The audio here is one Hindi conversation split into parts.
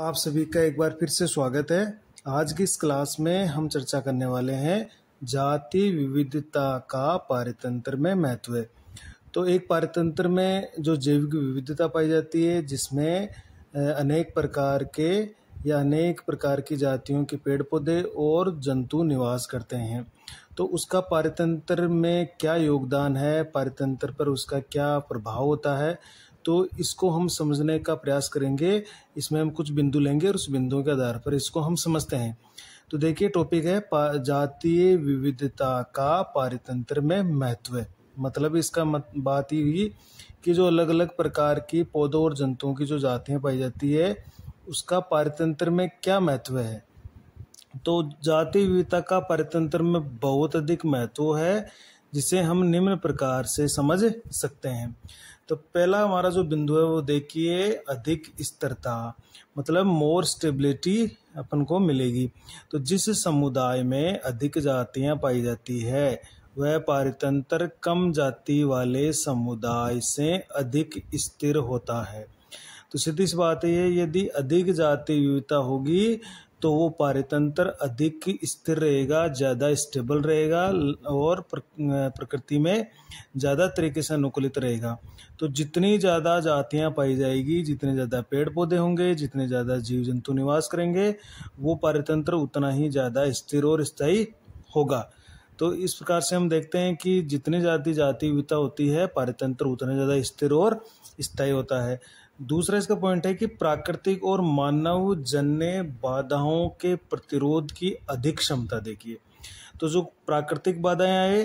आप सभी का एक बार फिर से स्वागत है आज की इस क्लास में हम चर्चा करने वाले हैं जाति विविधता का पारितंत्र में महत्व तो एक पारितंत्र में जो जैविक विविधता पाई जाती है जिसमें अनेक प्रकार के या अनेक प्रकार की जातियों के पेड़ पौधे और जंतु निवास करते हैं तो उसका पारितंत्र में क्या योगदान है पारितंत्र पर उसका क्या प्रभाव होता है तो इसको हम समझने का प्रयास करेंगे इसमें हम कुछ बिंदु लेंगे और उस बिंदुओं के आधार पर इसको हम समझते हैं तो देखिए टॉपिक है जातीय विविधता का पारितंत्र में महत्व मतलब इसका मत, बात ही हुई कि जो अलग अलग प्रकार की पौधों और जंतुओं की जो जातियाँ पाई जाती है उसका पारितंत्र में क्या महत्व है तो जाति विविधता का पारितंत्र में बहुत अधिक महत्व है जिसे हम निम्न प्रकार से समझ सकते हैं तो पहला हमारा जो बिंदु है वो देखिए अधिक स्थिरता मतलब मोर स्टेबिलिटी अपन को मिलेगी तो जिस समुदाय में अधिक जातियां पाई जाती है वह पारितंत्र कम जाति वाले समुदाय से अधिक स्थिर होता है तो सीधी सी बात है यदि अधिक जाति विविधता होगी तो वो पारितंत्र अधिक स्थिर रहेगा ज़्यादा स्टेबल रहेगा और प्रकृति में ज़्यादा तरीके से अनुकूलित रहेगा तो जितनी ज़्यादा जातियाँ पाई जाएगी जितने ज़्यादा पेड़ पौधे होंगे जितने ज़्यादा जीव जंतु निवास करेंगे वो पारितंत्र उतना ही ज़्यादा स्थिर और स्थायी होगा तो इस प्रकार से हम देखते हैं कि जितनी ज़्यादा जाति होती है पारितंत्र उतना ज़्यादा स्थिर और स्थायी होता है दूसरा इसका पॉइंट है कि प्राकृतिक और मानव जन्य बाधाओं के प्रतिरोध की अधिक क्षमता देखिए तो जो प्राकृतिक बाधाएं आए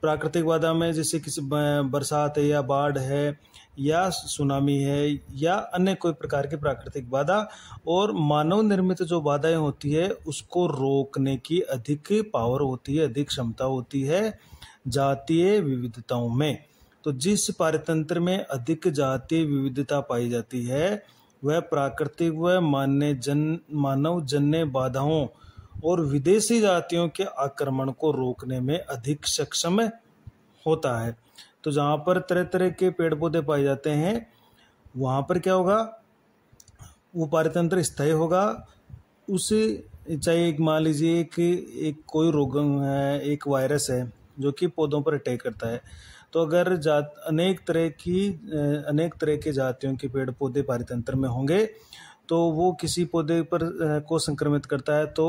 प्राकृतिक बाधा में जैसे किसी बरसात है या बाढ़ है या सुनामी है या अन्य कोई प्रकार की प्राकृतिक बाधा और मानव निर्मित जो बाधाएं होती है उसको रोकने की अधिक पावर होती है अधिक क्षमता होती है जातीय विविधताओं में तो जिस पारितंत्र में अधिक जातीय विविधता पाई जाती है वह प्राकृतिक व मान्य जन मानव जन्य बाधाओं और विदेशी जातियों के आक्रमण को रोकने में अधिक सक्षम होता है तो जहाँ पर तरह तरह के पेड़ पौधे पाए जाते हैं वहाँ पर क्या होगा वो पारितंत्र स्थायी होगा उस चाहे एक मान लीजिए कि एक कोई रोग है एक वायरस है जो कि पौधों पर अटैक करता है तो अगर जात अनेक तरह की अनेक तरह के जातियों के पेड़ पौधे पारितंत्र में होंगे तो वो किसी पौधे पर को संक्रमित करता है तो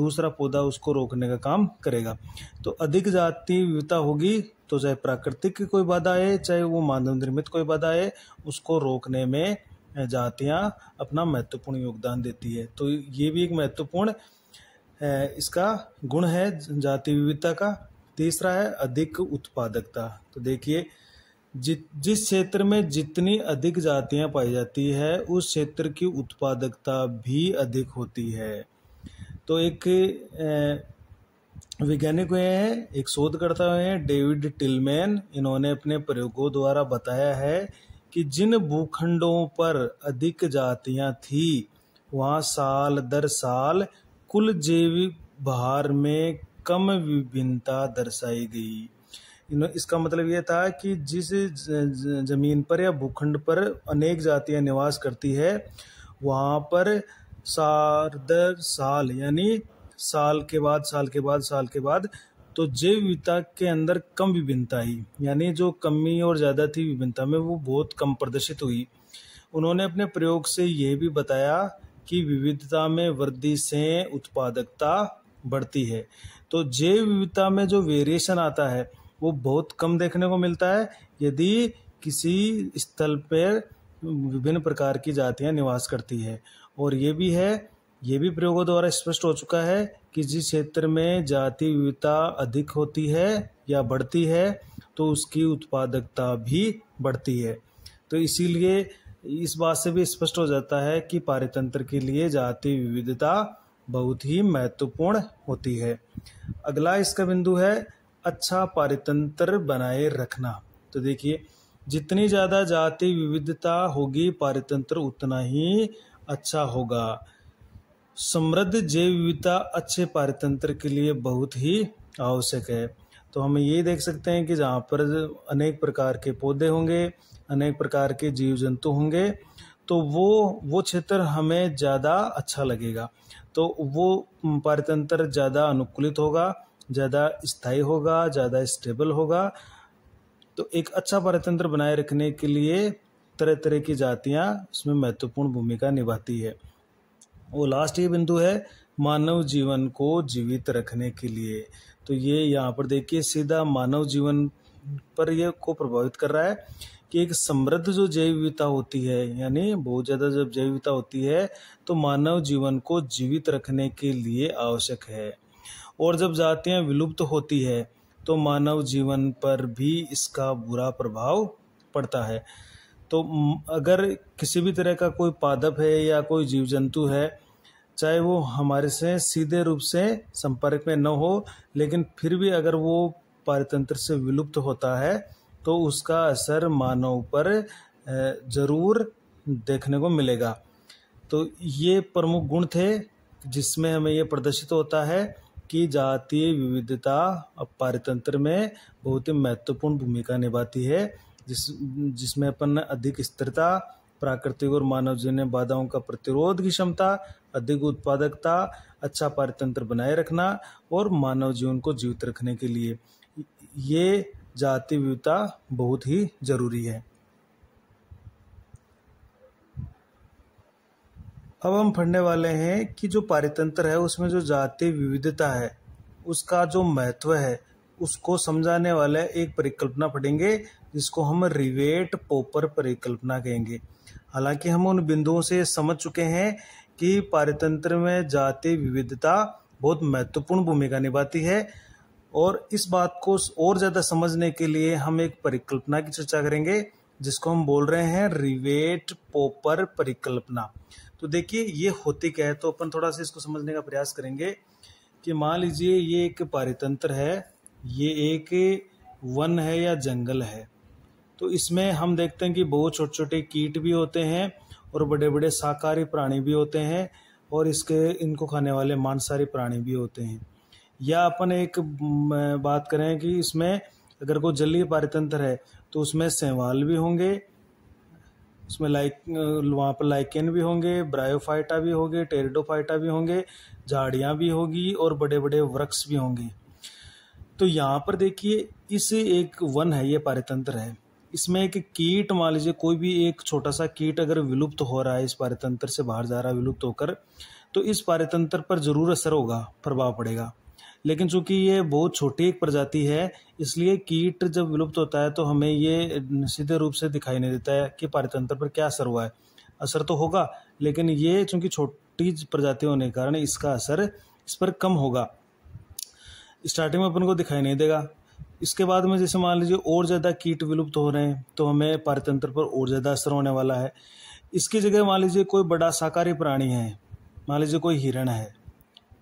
दूसरा पौधा उसको रोकने का काम करेगा तो अधिक जाति विविधता होगी तो चाहे प्राकृतिक की कोई बाधा है चाहे वो मानव निर्मित कोई बाधा है उसको रोकने में जातियाँ अपना महत्वपूर्ण योगदान देती है तो ये भी एक महत्वपूर्ण इसका गुण है जाति विविधता का तीसरा है अधिक उत्पादकता तो देखिए जि, जिस क्षेत्र में जितनी अधिक जातियां पाई जाती है उस क्षेत्र की उत्पादकता भी अधिक होती है तो एक वैज्ञानिक हुए हैं एक शोधकर्ता हुए हैं डेविड टिलमैन इन्होंने अपने प्रयोगों द्वारा बताया है कि जिन भूखंडों पर अधिक जातियां थी वहां साल दर साल कुल जैविक भार में कम विभिन्नता दर्शाई गई इसका मतलब यह था कि जिस जमीन पर या भूखंड पर अनेक जातियां निवास करती है वहां पर साल दर साल यानी साल के बाद साल के बाद साल के बाद तो जैव विविधता के अंदर कम विभिन्नता ही यानी जो कमी और ज़्यादा थी विभिन्नता में वो बहुत कम प्रदर्शित हुई उन्होंने अपने प्रयोग से ये भी बताया कि विविधता में वृद्धि से उत्पादकता बढ़ती है तो जैव विविधता में जो वेरिएशन आता है वो बहुत कम देखने को मिलता है यदि किसी स्थल पर विभिन्न प्रकार की जातियां निवास करती है और ये भी है ये भी प्रयोगों द्वारा स्पष्ट हो चुका है कि जिस क्षेत्र में जाति विविधता अधिक होती है या बढ़ती है तो उसकी उत्पादकता भी बढ़ती है तो इसीलिए इस बात से भी स्पष्ट हो जाता है कि पारितंत्र के लिए जाति विविधता बहुत ही महत्वपूर्ण होती है अगला इसका बिंदु है अच्छा पारितंत्र बनाए रखना तो देखिए जितनी ज़्यादा जाति विविधता होगी पारितंत्र उतना ही अच्छा होगा समृद्ध जैव विविधता अच्छे पारितंत्र के लिए बहुत ही आवश्यक है तो हम ये देख सकते हैं कि जहाँ पर अनेक प्रकार के पौधे होंगे अनेक प्रकार के जीव जंतु होंगे तो वो वो क्षेत्र हमें ज़्यादा अच्छा लगेगा तो वो पारितंत्र ज़्यादा अनुकूलित होगा ज़्यादा स्थायी होगा ज़्यादा स्टेबल होगा तो एक अच्छा पारितंत्र बनाए रखने के लिए तरह तरह की जातियाँ उसमें महत्वपूर्ण भूमिका निभाती है वो लास्ट ये बिंदु है मानव जीवन को जीवित रखने के लिए तो ये यहाँ पर देखिए सीधा मानव जीवन पर ये को प्रभावित कर रहा है कि एक समृद्ध जो जैव विविधता होती है यानी बहुत ज़्यादा जब जैव विविधता होती है तो मानव जीवन को जीवित रखने के लिए आवश्यक है और जब जातियाँ विलुप्त होती है तो मानव जीवन पर भी इसका बुरा प्रभाव पड़ता है तो अगर किसी भी तरह का कोई पादप है या कोई जीव जंतु है चाहे वो हमारे से सीधे रूप से संपर्क में न हो लेकिन फिर भी अगर वो पारितंत्र से विलुप्त होता है तो उसका असर मानव पर ज़रूर देखने को मिलेगा तो ये प्रमुख गुण थे जिसमें हमें ये प्रदर्शित होता है कि जातीय विविधता पारितंत्र में बहुत ही महत्वपूर्ण भूमिका निभाती है जिस जिसमें अपन अधिक स्थिरता प्राकृतिक और मानव जन्य बाधाओं का प्रतिरोध की क्षमता अधिक उत्पादकता अच्छा पारितंत्र बनाए रखना और मानव जीवन को जीवित रखने के लिए ये जाति विविधता बहुत ही जरूरी है अब हम पढ़ने वाले हैं कि जो पारितंत्र है उसमें जो जाति विविधता है उसका जो महत्व है उसको समझाने वाले एक परिकल्पना पढ़ेंगे जिसको हम रिवेट पोपर परिकल्पना कहेंगे हालांकि हम उन बिंदुओं से समझ चुके हैं कि पारितंत्र में जाति विविधता बहुत महत्वपूर्ण भूमिका निभाती है और इस बात को और ज़्यादा समझने के लिए हम एक परिकल्पना की चर्चा करेंगे जिसको हम बोल रहे हैं रिवेट पोपर परिकल्पना तो देखिए ये होती क्या है तो अपन थोड़ा सा इसको समझने का प्रयास करेंगे कि मान लीजिए ये एक पारितंत्र है ये एक वन है या जंगल है तो इसमें हम देखते हैं कि बहुत छोटे छोटे कीट भी होते हैं और बड़े बड़े शाकाहारी प्राणी भी होते हैं और इसके इनको खाने वाले मांसाहारी प्राणी भी होते हैं या अपन एक बात करें कि इसमें अगर कोई जलीय पारितंत्र है तो उसमें सेवाल भी होंगे उसमें लाइक वहाँ पर लाइकेन भी होंगे ब्रायोफाइटा भी होंगे टेरिडोफाइटा भी होंगे झाड़ियाँ भी होगी और बड़े बड़े वृक्ष भी होंगे तो यहाँ पर देखिए इस एक वन है ये पारितंत्र है इसमें एक कीट मान लीजिए कोई भी एक छोटा सा कीट अगर विलुप्त हो रहा है इस पारितंत्र से बाहर जा रहा है विलुप्त होकर तो इस पारितंत्र पर जरूर असर होगा प्रभाव पड़ेगा लेकिन चूंकि ये बहुत छोटी एक प्रजाति है इसलिए कीट जब विलुप्त होता है तो हमें ये सीधे रूप से दिखाई नहीं देता है कि पारितंत्र पर क्या असर हुआ है असर तो होगा लेकिन ये चूंकि छोटी प्रजाति होने के कारण इसका असर इस पर कम होगा स्टार्टिंग में अपन को दिखाई नहीं देगा इसके बाद में जैसे मान लीजिए और ज़्यादा कीट विलुप्त हो रहे हैं तो हमें पारितंत्र पर और ज़्यादा असर होने वाला है इसकी जगह मान लीजिए कोई बड़ा शाकाहारी प्राणी है मान लीजिए कोई हिरण है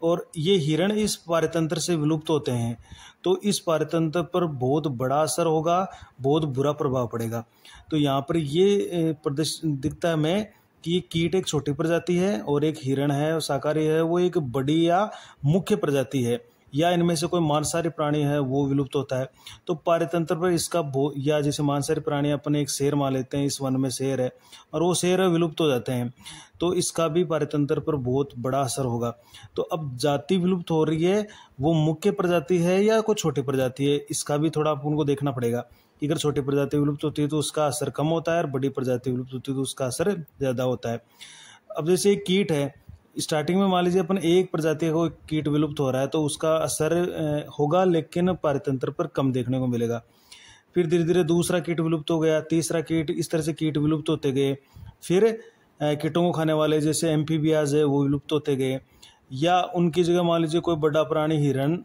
और ये हिरण इस पारितंत्र से विलुप्त होते हैं तो इस पारितंत्र पर बहुत बड़ा असर होगा बहुत बुरा प्रभाव पड़ेगा तो यहाँ पर ये प्रदर्शन दिखता है मैं कि ये कीट एक छोटी प्रजाति है और एक हिरण है और शाकाहारी है वो एक बड़ी या मुख्य प्रजाति है या इनमें से कोई मांसाहारी प्राणी है वो विलुप्त होता है तो पारितंत्र पर इसका भो या जैसे मांसाहारी प्राणी अपने एक शेर मान लेते हैं इस वन में शेर है और वो शेर विलुप्त हो जाते हैं तो इसका भी पारितंत्र पर बहुत बड़ा असर होगा तो अब जाति विलुप्त हो रही है वो मुख्य प्रजाति है या कोई छोटी प्रजाति है इसका भी थोड़ा आप उनको देखना पड़ेगा कि अगर छोटी प्रजाति विलुप्त होती है तो उसका असर कम होता है और बड़ी प्रजाति विलुप्त होती है तो उसका असर ज़्यादा होता है अब जैसे कीट है स्टार्टिंग में मान लीजिए अपन एक प्रजाति को कीट विलुप्त हो रहा है तो उसका असर होगा लेकिन पारितंत्र पर कम देखने को मिलेगा फिर धीरे धीरे दूसरा कीट विलुप्त हो गया तीसरा कीट इस तरह से कीट विलुप्त होते गए फिर कीटों को खाने वाले जैसे एम है वो विलुप्त होते गए या उनकी जगह मान लीजिए कोई बड़ा प्राणी हिरण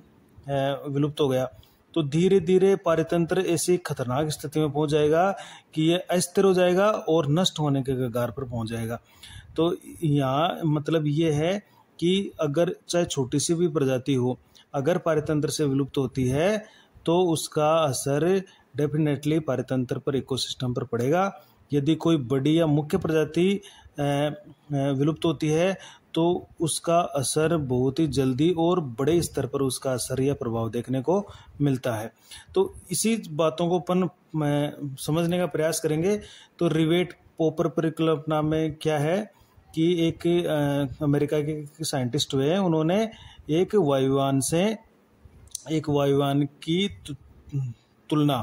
विलुप्त हो गया तो धीरे धीरे पारितंत्र ऐसी खतरनाक स्थिति में पहुंच जाएगा कि ये अस्थिर हो जाएगा और नष्ट होने के कगार पर पहुंच जाएगा तो यहाँ मतलब ये है कि अगर चाहे छोटी सी भी प्रजाति हो अगर पारितंत्र से विलुप्त होती है तो उसका असर डेफिनेटली पारितंत्र पर इकोसिस्टम पर पड़ेगा यदि कोई बड़ी या मुख्य प्रजाति विलुप्त होती है तो उसका असर बहुत ही जल्दी और बड़े स्तर पर उसका असर या प्रभाव देखने को मिलता है तो इसी बातों को अपन समझने का प्रयास करेंगे तो रिवेट पोपर परिकल्पना में क्या है कि एक अमेरिका के साइंटिस्ट हुए उन्होंने एक वायुयान से एक वायुयान की तुलना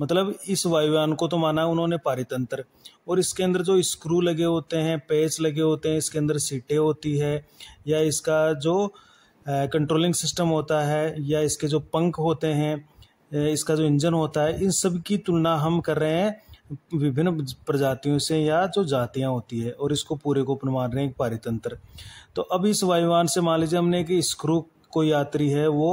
मतलब इस वायुयान को तो माना उन्होंने पारितंत्र और इसके अंदर जो स्क्रू लगे होते हैं पेच लगे होते हैं इसके अंदर सीटें होती है या इसका जो कंट्रोलिंग सिस्टम होता है या इसके जो पंख होते हैं इसका जो इंजन होता है इन सब की तुलना हम कर रहे हैं विभिन्न प्रजातियों से या जो जातियाँ होती है और इसको पूरे को मान रहे हैं पारितंत्र तो अब इस वायुवान से मान लीजिए हमने कि स्क्रू कोई यात्री है वो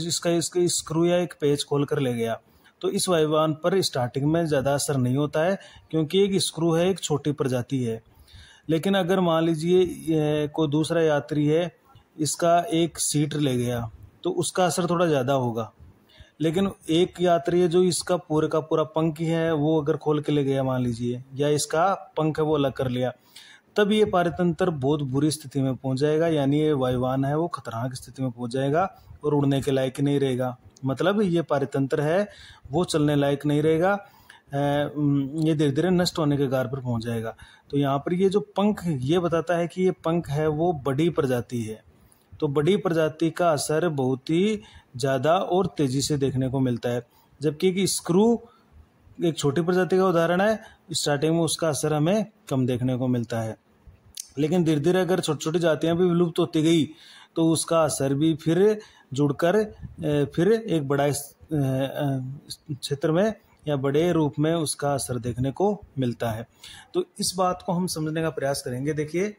इस इसका इसके स्क्रू या एक पेज खोल कर ले गया तो इस वायुवान पर स्टार्टिंग में ज़्यादा असर नहीं होता है क्योंकि एक स्क्रू है एक छोटी प्रजाति है लेकिन अगर मान लीजिए कोई दूसरा यात्री है इसका एक सीट ले गया तो उसका असर थोड़ा ज़्यादा होगा लेकिन एक यात्री है जो इसका पूरे का पूरा पंख है वो अगर खोल के ले गया मान लीजिए या इसका पंख है वो अलग कर लिया तब ये पारितंत्र बहुत बुरी स्थिति में पहुंच जाएगा यानी ये वायुवान है वो खतरनाक स्थिति में पहुंच जाएगा और उड़ने के लायक नहीं रहेगा मतलब ये पारितंत्र है वो चलने लायक नहीं रहेगा ये धीरे धीरे नष्ट होने के गार पर पहुंच जाएगा तो यहाँ पर ये जो पंख ये बताता है कि ये पंख है वो बड़ी प्रजाति है तो बड़ी प्रजाति का असर बहुत ही ज़्यादा और तेज़ी से देखने को मिलता है जबकि एक स्क्रू एक छोटी प्रजाति का उदाहरण है स्टार्टिंग में उसका असर हमें कम देखने को मिलता है लेकिन धीरे धीरे अगर छोटी छोटी जातियाँ भी विलुप्त होती गई तो उसका असर भी फिर जुड़कर फिर एक बड़ा क्षेत्र में या बड़े रूप में उसका असर देखने को मिलता है तो इस बात को हम समझने का प्रयास करेंगे देखिए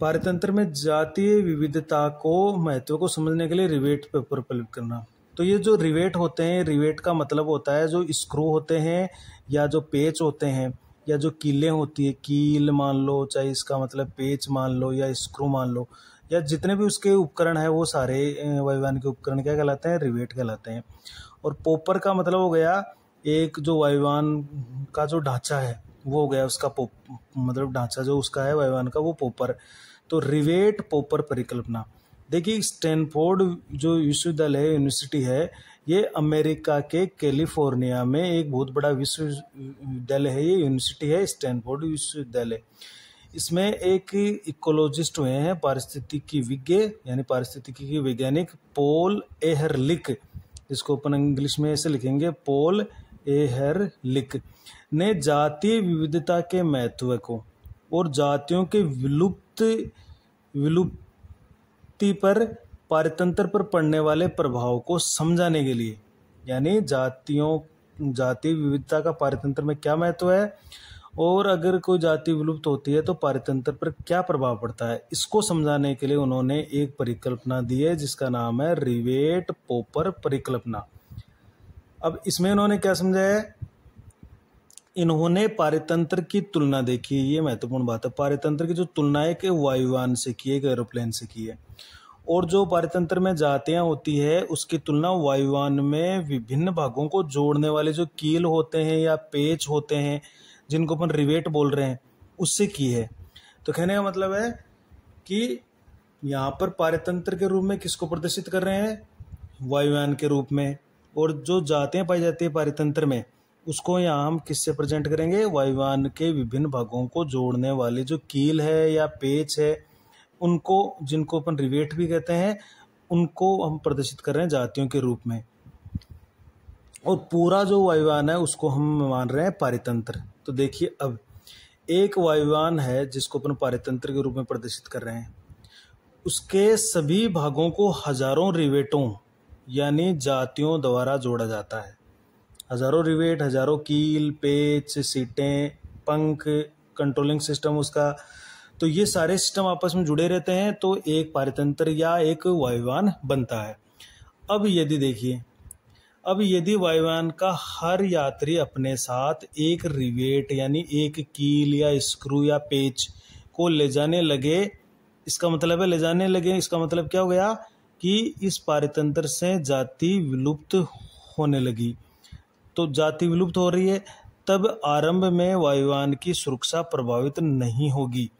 पारितंत्र में जातीय विविधता को महत्व को समझने के लिए रिवेट पे प्रफलित करना तो ये जो रिवेट होते हैं रिवेट का मतलब होता है जो स्क्रू होते हैं या जो पेच होते हैं या जो कीलें होती है कील मान लो चाहे इसका मतलब पेच मान लो या स्क्रू मान लो या जितने भी उसके उपकरण है वो सारे वायुवान के उपकरण क्या कहलाते हैं रिवेट कहलाते हैं और पोपर का मतलब हो गया एक जो वायुवान का जो ढांचा है वो हो गया उसका पोप मतलब ढांचा जो उसका है वायवान का वो पोपर तो रिवेट पोपर परिकल्पना देखिए स्टैनफोर्ड जो विश्वविद्यालय है यूनिवर्सिटी है ये अमेरिका के कैलिफोर्निया में एक बहुत बड़ा विश्वविद्यालय है ये यूनिवर्सिटी है स्टैनफोर्ड विश्वविद्यालय इसमें एक इकोलॉजिस्ट हुए हैं पारिस्थितिकी विज्ञ यानी पारिस्थितिकी वैज्ञानिक पोल एहरलिक जिसको अपन इंग्लिश में ऐसे लिखेंगे पोल एहर लिक ने जातीय विविधता के महत्व को और जातियों के विलुप्त विलुप्ति पर पारतंत्र पर पड़ने वाले प्रभाव को समझाने के लिए यानी जातियों जाति विविधता का पारितंत्र में क्या महत्व है और अगर कोई जाति विलुप्त होती है तो पारितंत्र पर क्या प्रभाव पड़ता है इसको समझाने के लिए उन्होंने एक परिकल्पना दी है जिसका नाम है रिवेट पोपर परिकल्पना अब इसमें उन्होंने क्या समझाया इन्होंने पारितंत्र की तुलना देखी ये महत्वपूर्ण बात है पारितंत्र की जो तुलना है कि वायुयान से की है एरोप्लेन से की है और जो पारितंत्र में जातियाँ होती है उसकी तुलना वायुयान में विभिन्न भागों को जोड़ने वाले जो कील होते हैं या पेच होते हैं जिनको अपन रिवेट बोल रहे हैं उससे की है तो कहने का मतलब है कि यहाँ पर पारितंत्र के रूप में किसको प्रदर्शित कर रहे हैं वायुयान के रूप में और जो जातियाँ पाई जाती है पारितंत्र में उसको यहाँ हम किससे प्रेजेंट करेंगे वायुवान के विभिन्न भागों को जोड़ने वाले जो कील है या पेच है उनको जिनको अपन रिवेट भी कहते हैं उनको हम प्रदर्शित कर रहे हैं जातियों के रूप में और पूरा जो वायुवान है उसको हम मान रहे हैं पारितंत्र तो देखिए अब एक वायुवान है जिसको अपन पारितंत्र के रूप में प्रदर्शित कर रहे हैं उसके सभी भागों को हजारों रिवेटों यानी जातियों द्वारा जोड़ा जाता है हज़ारों रिवेट हज़ारों कील पेच सीटें पंख कंट्रोलिंग सिस्टम उसका तो ये सारे सिस्टम आपस में जुड़े रहते हैं तो एक पारितंत्र या एक वायुवान बनता है अब यदि देखिए अब यदि वायुवान का हर यात्री अपने साथ एक रिवेट यानी एक कील या स्क्रू या पेच को ले जाने लगे इसका मतलब है ले जाने लगे इसका मतलब क्या हो गया कि इस पारितंत्र से जाति विलुप्त होने लगी तो जाति विलुप्त हो रही है तब आरंभ में वायुवान की सुरक्षा प्रभावित नहीं होगी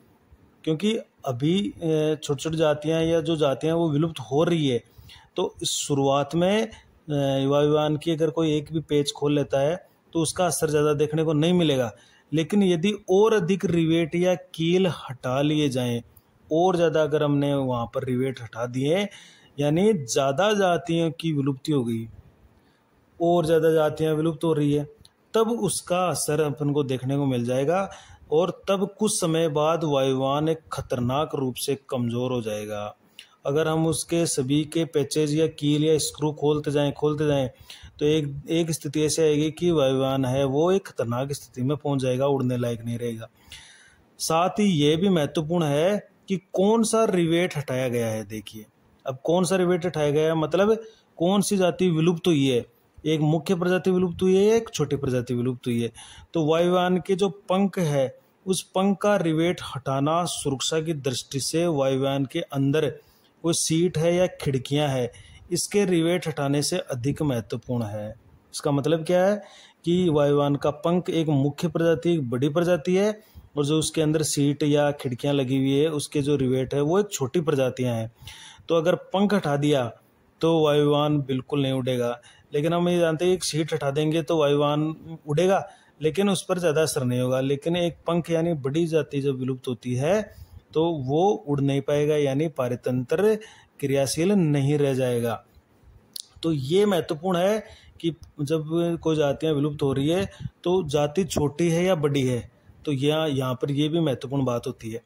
क्योंकि अभी छोटी छोटी जातियाँ या जो जातियाँ वो विलुप्त हो रही है तो इस शुरुआत में वायुवान की अगर कोई एक भी पेज खोल लेता है तो उसका असर ज़्यादा देखने को नहीं मिलेगा लेकिन यदि और अधिक रिवेट या कील हटा लिए जाएं और ज़्यादा अगर हमने वहाँ पर रिवेट हटा दिए यानी ज़्यादा जातियों की विलुप्ति हो गई और ज़्यादा जातियाँ विलुप्त हो रही है तब उसका असर अपन को देखने को मिल जाएगा और तब कुछ समय बाद वायुवान एक खतरनाक रूप से कमज़ोर हो जाएगा अगर हम उसके सभी के पैचेज या कील या स्क्रू खोलते जाएं खोलते जाएं तो एक एक स्थिति ऐसी आएगी कि वायुवान है वो एक खतरनाक स्थिति में पहुंच जाएगा उड़ने लायक नहीं रहेगा साथ ही ये भी महत्वपूर्ण है कि कौन सा रिवेट हटाया गया है देखिए अब कौन सा रिवेट हटाया गया मतलब कौन सी जाति विलुप्त हुई है एक मुख्य प्रजाति विलुप्त हुई है एक छोटी प्रजाति विलुप्त हुई है तो वायुयान के जो पंख है उस पंख का रिवेट हटाना सुरक्षा की दृष्टि से वायुयान के अंदर कोई सीट है या खिड़कियां है इसके रिवेट हटाने से अधिक महत्वपूर्ण है इसका मतलब क्या है कि वायुयान का पंख एक मुख्य प्रजाति एक बड़ी प्रजाति है और जो उसके अंदर सीट या खिड़कियाँ लगी हुई है उसके जो रिवेट है वो एक छोटी प्रजातियाँ हैं तो अगर पंख हटा दिया तो वायुवान बिल्कुल नहीं उड़ेगा लेकिन हम ये जानते हैं एक सीट हटा देंगे तो वायुवान उड़ेगा लेकिन उस पर ज़्यादा असर नहीं होगा लेकिन एक पंख यानी बड़ी जाति जब विलुप्त होती है तो वो उड़ नहीं पाएगा यानी पारितंत्र क्रियाशील नहीं रह जाएगा तो ये महत्वपूर्ण है कि जब कोई जातियाँ विलुप्त हो रही है तो जाति छोटी है या बड़ी है तो यह यहाँ पर यह भी महत्वपूर्ण बात होती है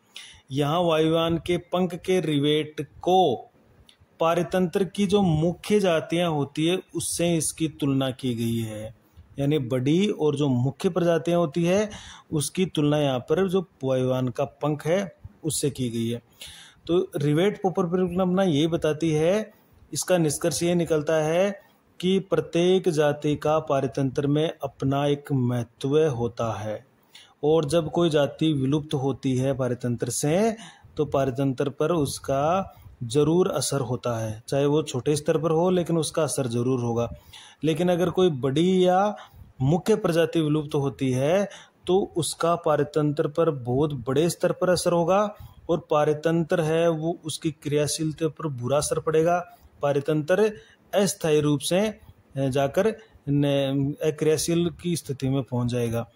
यहाँ वायुयान के पंख के रिवेट को पारितंत्र की जो मुख्य जातियाँ होती है उससे इसकी तुलना की गई है यानी बड़ी और जो मुख्य प्रजातियाँ होती है उसकी तुलना यहाँ पर जो वायुयान का पंख है उससे की गई है तो रिवेट पोपर परिकल्पना यही बताती है इसका निष्कर्ष ये निकलता है कि प्रत्येक जाति का पारितंत्र में अपना एक महत्व होता है और जब कोई जाति विलुप्त होती है पारितंत्र से तो पारितंत्र पर उसका ज़रूर असर होता है चाहे वो छोटे स्तर पर हो लेकिन उसका असर ज़रूर होगा लेकिन अगर कोई बड़ी या मुख्य प्रजाति विलुप्त होती है तो उसका पारितंत्र पर बहुत बड़े स्तर पर असर होगा और पारितंत्र है वो उसकी क्रियाशीलता पर बुरा असर पड़ेगा पारितंत्र अस्थायी रूप से जाकर अक्रियाशील की स्थिति में पहुंच जाएगा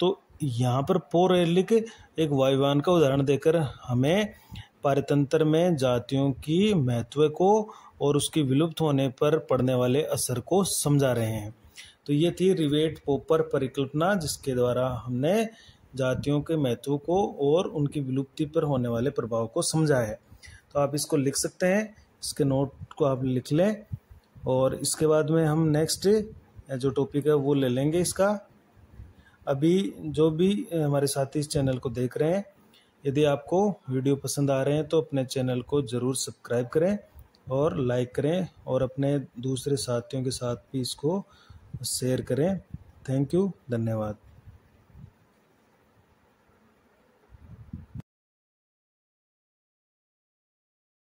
तो यहाँ पर पौराणिक एक वायुवान का उदाहरण देकर हमें पारितंत्र में जातियों की महत्व को और उसकी विलुप्त होने पर पड़ने वाले असर को समझा रहे हैं तो ये थी रिवेट पोपर परिकल्पना जिसके द्वारा हमने जातियों के महत्व को और उनकी विलुप्ति पर होने वाले प्रभाव को समझा है तो आप इसको लिख सकते हैं इसके नोट को आप लिख लें और इसके बाद में हम नेक्स्ट जो टॉपिक है वो ले लेंगे इसका अभी जो भी हमारे साथी इस चैनल को देख रहे हैं यदि आपको वीडियो पसंद आ रहे हैं तो अपने चैनल को ज़रूर सब्सक्राइब करें और लाइक करें और अपने दूसरे साथियों के साथ भी इसको शेयर करें थैंक यू धन्यवाद